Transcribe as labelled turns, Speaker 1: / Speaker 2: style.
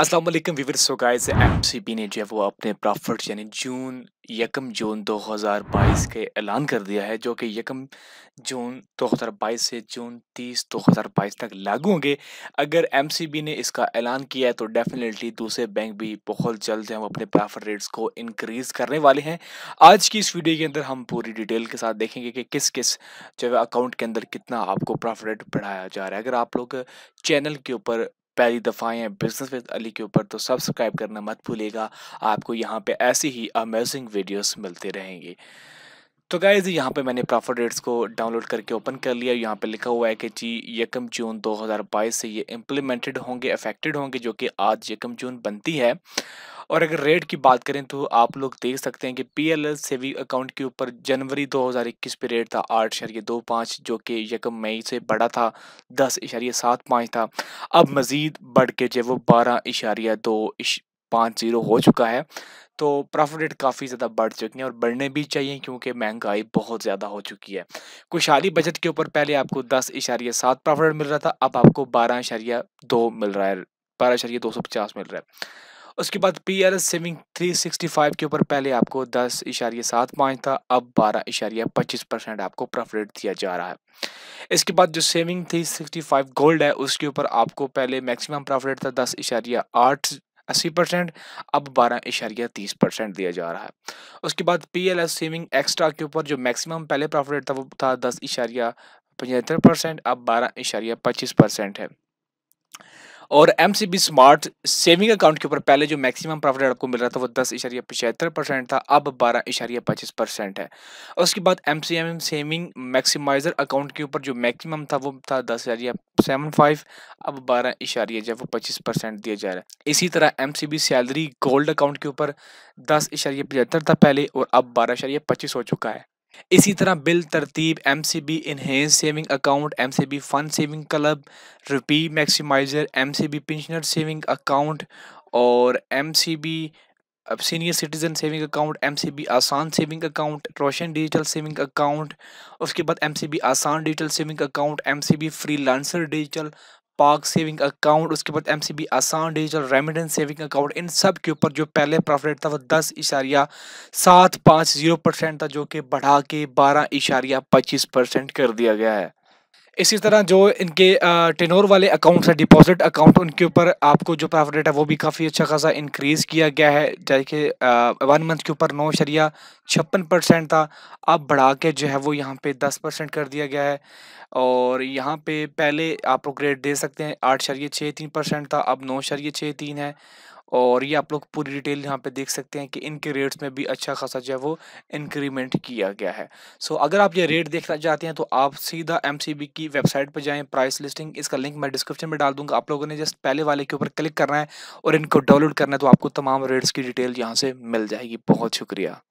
Speaker 1: अस्सलाम वालेकुम viewers so guys MCB ने जो है वो अपने प्रॉफिट यानी जून यकम जून 2022 के ऐलान कर दिया है जो कि यकम जून 2022 से जून 30 2022 तक लागू होंगे अगर एमसीबी ने इसका ऐलान किया है तो डेफिनेटली दूसरे बैंक भी बहुत जल्द हम अपने प्रॉफिट रेट्स को इंक्रीज़ करने वाले हैं आज की इस वीडियो के अंदर हम पूरी डिटेल के साथ देखेंगे कि किस किस जो है अकाउंट के अंदर कितना आपको प्रॉफिट रेट बढ़ाया जा रहा है अगर आप लोग चैनल के ऊपर पहली दफ़ा हैं बिजनेस विद अली के ऊपर तो सब्सक्राइब करना मत भूलेगा आपको यहाँ पे ऐसी ही अमेजिंग वीडियोस मिलते रहेंगे तो गाइज यहाँ पे मैंने प्रॉफिट रेट्स को डाउनलोड करके ओपन कर लिया यहाँ पे लिखा हुआ है कि जी यकम जून 2022 से ये इम्प्लीमेंटेड होंगे अफेक्टेड होंगे जो कि आज यकम जून बनती है और अगर रेट की बात करें तो आप लोग देख सकते हैं कि P L L saving account के ऊपर जनवरी 2021 पे रेट था आठ इशारिये दो पाँच जो कि यकम मई से बढ़ा था दस इशारे सात पाँच था अब मज़ीद बढ़ के जो वो बारह इशारिया दो पाँच जीरो हो चुका है तो प्रॉफिट रेट काफ़ी ज़्यादा बढ़ चुकी हैं और बढ़ने भी चाहिए क्योंकि महंगाई बहुत ज़्यादा हो चुकी है खुशहाली बजट के ऊपर पहले आपको दस इशारिया सात प्रॉफिट रेट मिल रहा था अब आपको बारह इशारिया दो मिल रहा है बारह इशारिया दो सौ पचास मिल रहा है उसके बाद P R S saving three sixty five के ऊपर पहले आपको दस इशारिया सात पाँच था अब बारह इशारिया पच्चीस परसेंट आपको प्रॉफिट दिया जा रहा है इसके बाद जो saving three sixty five gold है उसके ऊपर आपको पहले मैक्सिमम प्रॉफिट था दस इशारिया आठ अस्सी परसेंट अब बारह इशारिया तीस परसेंट दिया जा रहा है उसके बाद P L S saving extra के ऊपर जो मैक्सिमम पहले प्रॉफिट था वो था दस इशारिया पचहत्तर परसेंट अब बारह इशारिया पच्चीस परसेंट है और M C B smart saving account के ऊपर पहले जो मैक्सिमम प्रॉफिट आपको मिल रहा था वो दस इशारिया पचहत्तर परसेंट था अब बारह इशारिया पच्चीस परसेंट है और उसके बाद M C M saving maximiser account के ऊपर जो मैक्सिमम था वो था दस इशारिया सेवन फाइव अब बारह इशारिया जो वो पच्चीस परसेंट दिया जा रहा है इसी तरह M C B salary gold account के ऊपर दस इशारिया पचहत्तर था पहले और अब बारह इशारिया पच्चीस हो चुका है इसी तरह बिल तरतीब M C B enhance saving account M C B fund saving club rupee maximiser M C B pensioner saving account और M C B senior citizen saving account M C B Asaan saving account Roshan digital saving account उसके बाद M C B Asaan digital saving account M C B freelancer digital Pak saving account उसके बाद MCB Asaan digital remittance saving account इन सब के ऊपर जो पहले प्रॉफिट था वो दस इशारिया सात पाँच जीरो परसेंट था जो कि बढ़ा के बारह इशारिया पच्चीस परसेंट कर दिया गया है इसी तरह जो इनके टेनोर वाले अकाउंट्स हैं डिपॉजिट अकाउंट उनके ऊपर आपको जो प्रॉफिट रेट है वो भी काफ़ी अच्छा खासा इंक्रीज़ किया गया है जैसे कि वन मंथ के ऊपर नौ शरिया छप्पन परसेंट था अब बढ़ा के जो है वो यहाँ पे दस परसेंट कर दिया गया है और यहाँ पे पहले आप ग्रेड दे सकते हैं आठ शरिया छः तीन परसेंट था अब नौ शरिया छः तीन है और ये आप लोग पूरी डिटेल यहाँ पे देख सकते हैं कि इनके रेट्स में भी अच्छा खासा जो है वो इंक्रीमेंट किया गया है सो so, अगर आप ये रेट देखना चाहते हैं तो आप सीधा एम की वेबसाइट पर जाएँ प्राइस लिस्टिंग इसका लिंक मैं डिस्क्रिप्शन में डाल दूँगा आप लोगों ने जस्ट पहले वाले के ऊपर क्लिक करना है और इनको डाउनलोड करना है तो आपको तमाम रेट्स की डिटेल यहाँ से मिल जाएगी बहुत शुक्रिया